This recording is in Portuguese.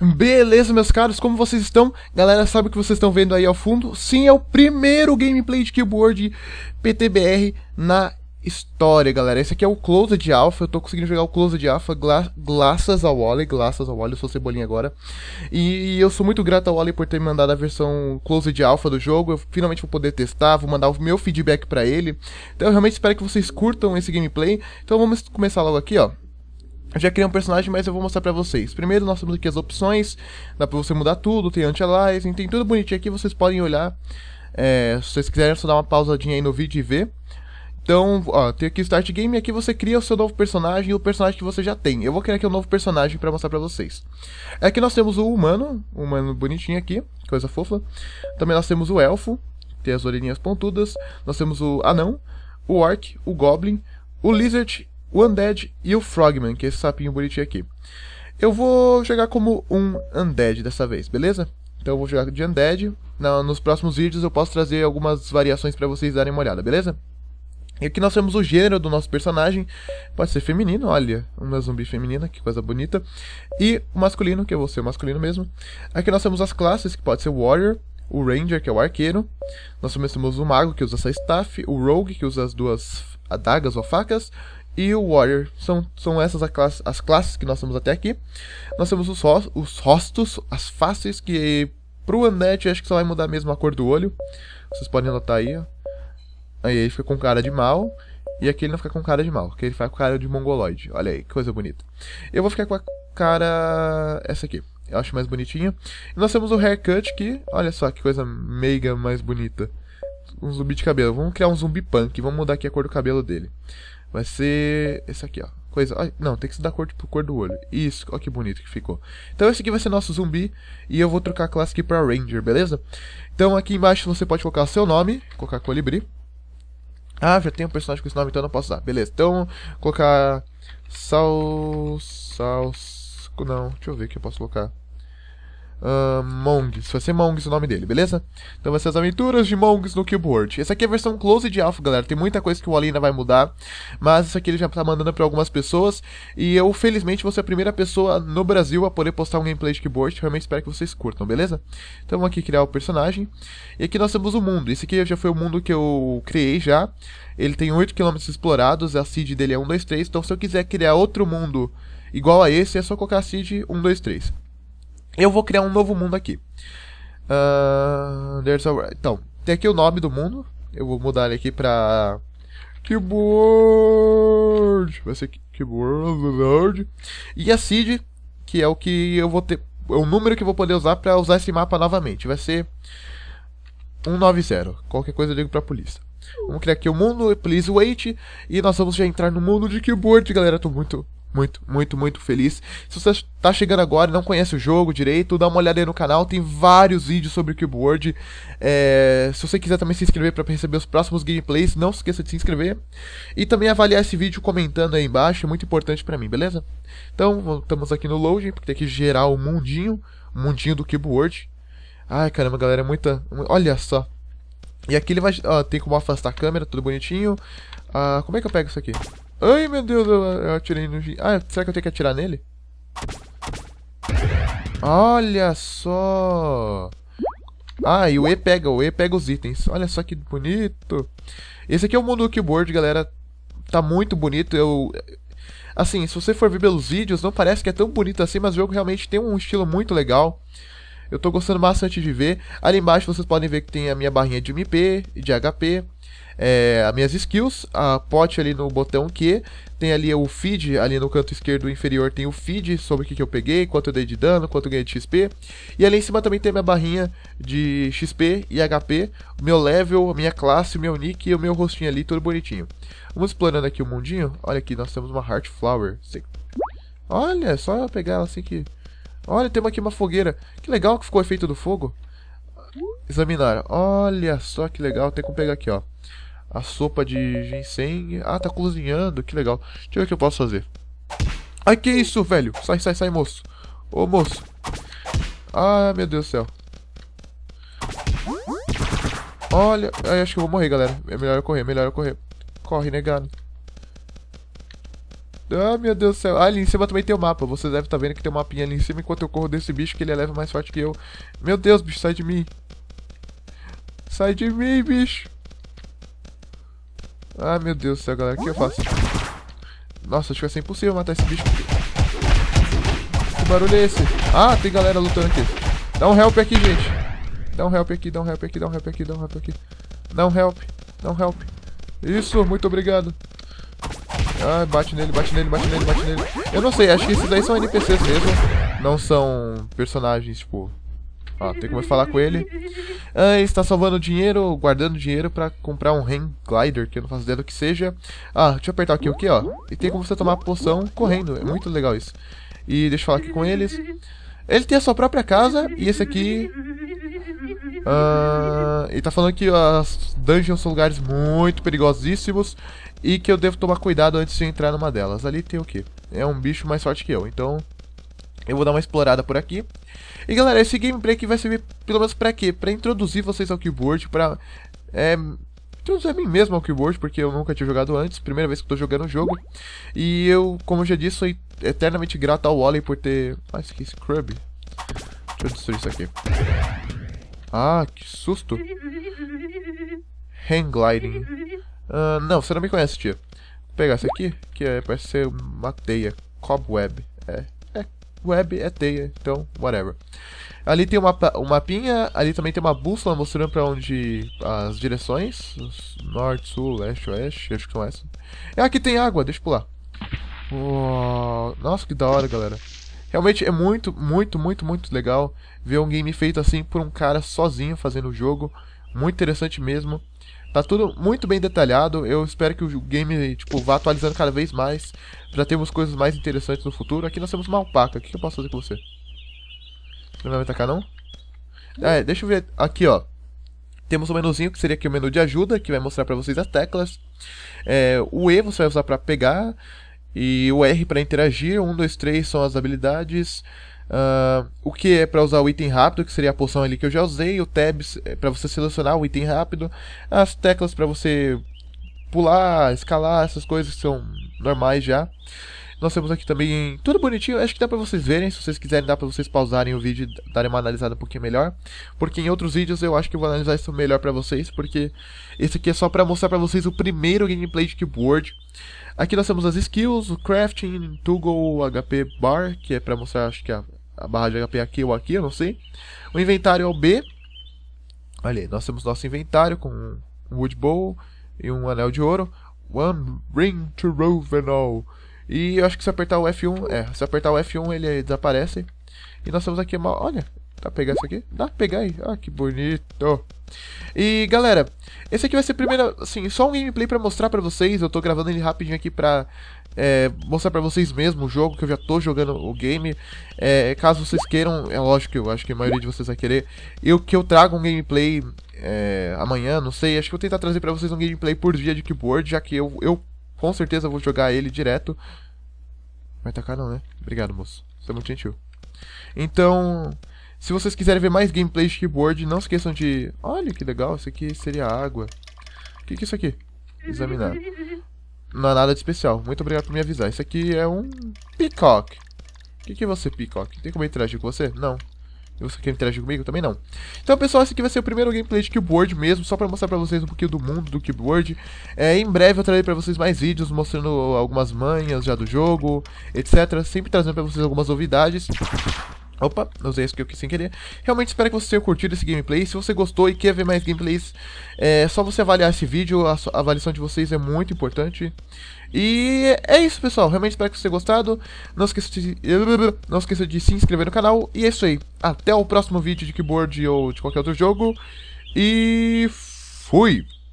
Beleza, meus caros, como vocês estão? Galera, sabe o que vocês estão vendo aí ao fundo? Sim, é o primeiro gameplay de keyboard PTBR na história, galera. Esse aqui é o Closed Alpha, eu tô conseguindo jogar o Closed Alpha graças ao Wally, graças ao Wally, eu sou cebolinha agora. E, e eu sou muito grato ao Wally por ter me mandado a versão Closed Alpha do jogo, eu finalmente vou poder testar, vou mandar o meu feedback pra ele. Então eu realmente espero que vocês curtam esse gameplay. Então vamos começar logo aqui, ó. Eu já criei um personagem, mas eu vou mostrar pra vocês. Primeiro nós temos aqui as opções, dá pra você mudar tudo, tem anti-aliasing, tem tudo bonitinho aqui, vocês podem olhar. É, se vocês quiserem, é só dar uma pausadinha aí no vídeo e ver. Então, ó, tem aqui Start Game aqui você cria o seu novo personagem e o personagem que você já tem. Eu vou criar aqui um novo personagem para mostrar para vocês. Aqui nós temos o humano, o humano bonitinho aqui, coisa fofa. Também nós temos o elfo, tem as orelhinhas pontudas. Nós temos o anão, o orc, o goblin, o lizard o Undead e o Frogman, que é esse sapinho bonitinho aqui. Eu vou jogar como um Undead dessa vez, beleza? Então eu vou jogar de Undead. Na, nos próximos vídeos eu posso trazer algumas variações para vocês darem uma olhada, beleza? E aqui nós temos o gênero do nosso personagem. Pode ser feminino, olha, uma zumbi feminina, que coisa bonita. E o masculino, que eu vou ser o masculino mesmo. Aqui nós temos as classes, que pode ser Warrior, o Ranger, que é o arqueiro. Nós também temos o Mago, que usa essa staff, o Rogue, que usa as duas adagas ou facas, e o Warrior. São, são essas classe, as classes que nós temos até aqui. Nós temos os, os rostos, as faces, que pro Annette acho que só vai mudar mesmo a cor do olho. Vocês podem anotar aí, ó. Aí ele fica com cara de mal. E aqui ele não fica com cara de mal, porque ele fica com cara de mongoloide. Olha aí, que coisa bonita. Eu vou ficar com a cara. essa aqui. Eu acho mais bonitinha. E nós temos o haircut que. Olha só que coisa meiga mais bonita. Um zumbi de cabelo. Vamos criar um zumbi punk. Vamos mudar aqui a cor do cabelo dele. Vai ser esse aqui, ó. Coisa. não, tem que dar cor tipo cor do olho. Isso, olha que bonito que ficou. Então esse aqui vai ser nosso zumbi. E eu vou trocar a classe aqui pra Ranger, beleza? Então aqui embaixo você pode colocar seu nome, colocar colibri. Ah, já tem um personagem com esse nome, então eu não posso usar. Beleza, então vou colocar. Sal. Sal. Não, deixa eu ver o que eu posso colocar. Uh, Mongs, vai ser Mongs o nome dele, beleza? Então vai ser as aventuras de Mongs no Keyboard. Essa aqui é a versão close de Alpha, galera. Tem muita coisa que o Alina vai mudar, mas isso aqui ele já tá mandando para algumas pessoas. E eu, felizmente, vou ser a primeira pessoa no Brasil a poder postar um gameplay de Keyboard. Realmente espero que vocês curtam, beleza? Então vamos aqui criar o personagem. E aqui nós temos o mundo. Esse aqui já foi o mundo que eu criei já. Ele tem 8 km explorados, a seed dele é 1, 2, 3. Então se eu quiser criar outro mundo igual a esse, é só colocar a seed 1, 2, 3. Eu vou criar um novo mundo aqui. Uh, there's a... Então, tem aqui o nome do mundo. Eu vou mudar ele aqui pra... Keyboard! Vai ser Keyboard. E a seed, que é o que eu vou ter... É o número que eu vou poder usar pra usar esse mapa novamente. Vai ser... 190. Qualquer coisa eu ligo pra polícia. Vamos criar aqui o mundo, please wait. E nós vamos já entrar no mundo de keyboard, galera. Tô muito muito, muito, muito feliz. Se você está chegando agora e não conhece o jogo direito, dá uma olhada aí no canal, tem vários vídeos sobre o Cube World. É, se você quiser também se inscrever para receber os próximos gameplays, não se esqueça de se inscrever. E também avaliar esse vídeo comentando aí embaixo, é muito importante para mim, beleza? Então, voltamos aqui no loading, porque tem que gerar o mundinho, o mundinho do Cube World. Ai, caramba, galera, é muita... Olha só. E aqui ele vai... Ó, tem como afastar a câmera, tudo bonitinho. Ah, como é que eu pego isso aqui? Ai, meu Deus, eu, eu atirei no... Ah, será que eu tenho que atirar nele? Olha só! Ah, e o E pega, o E pega os itens. Olha só que bonito! Esse aqui é o mundo do keyboard, galera. Tá muito bonito, eu... Assim, se você for ver pelos vídeos, não parece que é tão bonito assim, mas o jogo realmente tem um estilo muito legal. Eu tô gostando bastante de ver. Ali embaixo vocês podem ver que tem a minha barrinha de MP e de HP é, as minhas skills, a pote ali no botão Q, tem ali o feed, ali no canto esquerdo inferior tem o feed sobre o que, que eu peguei, quanto eu dei de dano, quanto eu ganhei de XP. E ali em cima também tem a minha barrinha de XP e HP, meu level, a minha classe, meu nick e o meu rostinho ali, tudo bonitinho. Vamos explorando aqui o mundinho. Olha aqui, nós temos uma Heart Flower. Olha, só pegar ela assim que... Olha, temos aqui uma fogueira. Que legal que ficou o efeito do fogo. Examinar. Olha só que legal, tem como pegar aqui, ó a sopa de ginseng. Ah, tá cozinhando, que legal. Deixa eu ver o que eu posso fazer. Ai, que isso, velho? Sai, sai, sai, moço. Ô, moço. Ah, meu Deus do céu. Olha, eu acho que eu vou morrer, galera. É melhor eu correr, melhor eu correr. Corre, negado. Ah, meu Deus do céu. Ah, ali em cima também tem o um mapa. Vocês devem estar tá vendo que tem um mapinha ali em cima enquanto eu corro desse bicho que ele é leve mais forte que eu. Meu Deus, bicho, sai de mim. Sai de mim, bicho. Ah, meu Deus do céu, galera. O que eu faço? Nossa, acho que vai ser impossível matar esse bicho. Que barulho é esse? Ah, tem galera lutando aqui. Dá um help aqui, gente. Dá um help aqui, dá um help aqui, dá um help aqui, dá um help aqui. Dá um help, dá um help. Isso, muito obrigado. Ah, bate nele, bate nele, bate nele, bate nele. Eu não sei, acho que esses aí são NPCs mesmo. Não são personagens, tipo, Ó, tem como falar com ele. Ah, ele está salvando dinheiro, guardando dinheiro para comprar um hang glider, que eu não faço ideia do que seja. Ah, deixa eu apertar aqui o que, ó. E tem como você tomar poção correndo, é muito legal isso. E deixa eu falar aqui com eles. Ele tem a sua própria casa e esse aqui... Ah, ele tá falando que as dungeons são lugares muito perigosíssimos e que eu devo tomar cuidado antes de entrar numa delas. Ali tem o que? É um bicho mais forte que eu, então eu vou dar uma explorada por aqui. E galera, esse gameplay aqui vai servir pelo menos pra quê? Pra introduzir vocês ao keyboard, pra... É, introduzir a mim mesmo ao keyboard, porque eu nunca tinha jogado antes, primeira vez que estou jogando o jogo. E eu, como eu já disse, sou eternamente grato ao Wally por ter... Ah, isso aqui é Scrub. Deixa eu destruir isso aqui. Ah, que susto. Hang gliding. Uh, não, você não me conhece, tia. Vou pegar isso aqui, que é, parece ser uma teia. Cobweb, é web é teia, então, whatever. Ali tem uma, um mapinha, ali também tem uma bússola mostrando para onde as direções, norte, sul, leste, oeste, acho que são essas. É aqui tem água, deixa eu pular. Uou, nossa, que da hora, galera. Realmente é muito, muito, muito, muito legal ver um game feito assim por um cara sozinho fazendo o jogo. Muito interessante mesmo. Tá tudo muito bem detalhado. Eu espero que o game tipo, vá atualizando cada vez mais Pra termos coisas mais interessantes no futuro. Aqui nós temos uma alpaca. O que eu posso fazer com você? Você não vai me atacar, não? É, deixa eu ver. Aqui, ó. Temos um menuzinho que seria aqui o menu de ajuda, que vai mostrar para vocês as teclas. É, o E você vai usar para pegar. E o R para interagir. 1, 2, 3 são as habilidades. Uh, o que é para usar o item rápido, que seria a poção ali que eu já usei, o tabs é para você selecionar o item rápido, as teclas para você pular, escalar, essas coisas que são normais já. Nós temos aqui também tudo bonitinho, acho que dá para vocês verem, se vocês quiserem dá para vocês pausarem o vídeo e darem uma analisada um pouquinho melhor, porque em outros vídeos eu acho que eu vou analisar isso melhor para vocês, porque esse aqui é só para mostrar para vocês o primeiro gameplay de keyboard. Aqui nós temos as skills, o crafting, toggle, HP bar, que é para mostrar acho que a a barra de HP aqui ou aqui, eu não sei. O inventário é o B. Olha aí, nós temos nosso inventário com um Wood Bowl e um anel de ouro. One Ring to Rovenol. E eu acho que se apertar o F1, é, se apertar o F1 ele desaparece. E nós temos aqui uma, olha, Dá pra pegar isso aqui? Dá pra pegar aí. Ah, que bonito. E, galera, esse aqui vai ser primeiro, assim, só um gameplay pra mostrar pra vocês. Eu tô gravando ele rapidinho aqui pra é, mostrar para vocês mesmo o jogo, que eu já tô jogando o game. É, caso vocês queiram, é lógico que eu acho que a maioria de vocês vai querer. Eu que eu trago um gameplay é, amanhã, não sei, acho que eu vou tentar trazer para vocês um gameplay por dia de keyboard, já que eu, eu com certeza vou jogar ele direto. Vai tacar não, né? Obrigado, moço. Você é muito gentil. Então, se vocês quiserem ver mais gameplay de keyboard, não esqueçam de... Olha que legal, isso aqui seria água. O que, que é isso aqui? Examinar. Não é nada de especial. Muito obrigado por me avisar. Isso aqui é um peacock. O que, que é você, peacock? Tem como interagir com você? Não. E você quer interagir comigo? Também não. Então, pessoal, esse aqui vai ser o primeiro gameplay de keyboard mesmo, só pra mostrar pra vocês um pouquinho do mundo do keyboard. É, em breve eu trarei pra vocês mais vídeos mostrando algumas manhas já do jogo, etc. Sempre trazendo pra vocês algumas novidades. Opa, usei isso que eu quis sem querer. Realmente espero que você tenha curtido esse gameplay. Se você gostou e quer ver mais gameplays, é só você avaliar esse vídeo. A, a avaliação de vocês é muito importante. E é isso, pessoal. Realmente espero que você tenha gostado. Não esqueça de, não esqueça de se inscrever no canal. E é isso aí. Até o próximo vídeo de keyboard ou de qualquer outro jogo. E fui!